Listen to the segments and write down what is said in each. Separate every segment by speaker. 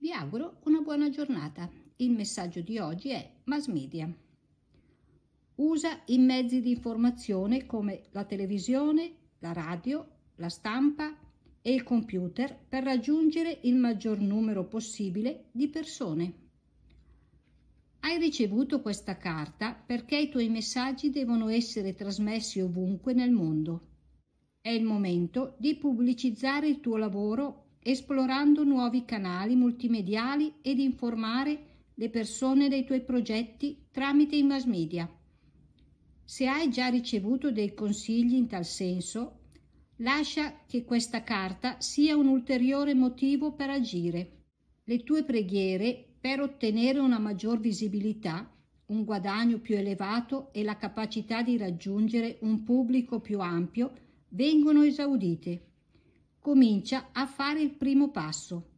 Speaker 1: Vi auguro una buona giornata. Il messaggio di oggi è mass media. Usa i mezzi di informazione come la televisione, la radio, la stampa e il computer per raggiungere il maggior numero possibile di persone. Hai ricevuto questa carta perché i tuoi messaggi devono essere trasmessi ovunque nel mondo. È il momento di pubblicizzare il tuo lavoro esplorando nuovi canali multimediali ed informare le persone dei tuoi progetti tramite i mass media. Se hai già ricevuto dei consigli in tal senso, lascia che questa carta sia un ulteriore motivo per agire. Le tue preghiere per ottenere una maggior visibilità, un guadagno più elevato e la capacità di raggiungere un pubblico più ampio vengono esaudite. Comincia a fare il primo passo.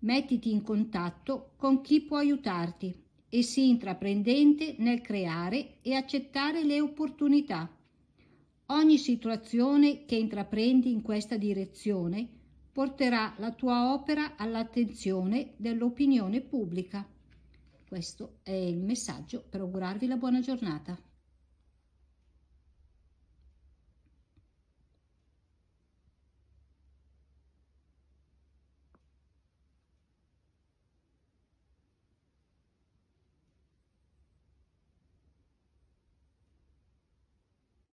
Speaker 1: Mettiti in contatto con chi può aiutarti e sii intraprendente nel creare e accettare le opportunità. Ogni situazione che intraprendi in questa direzione porterà la tua opera all'attenzione dell'opinione pubblica. Questo è il messaggio per augurarvi la buona giornata.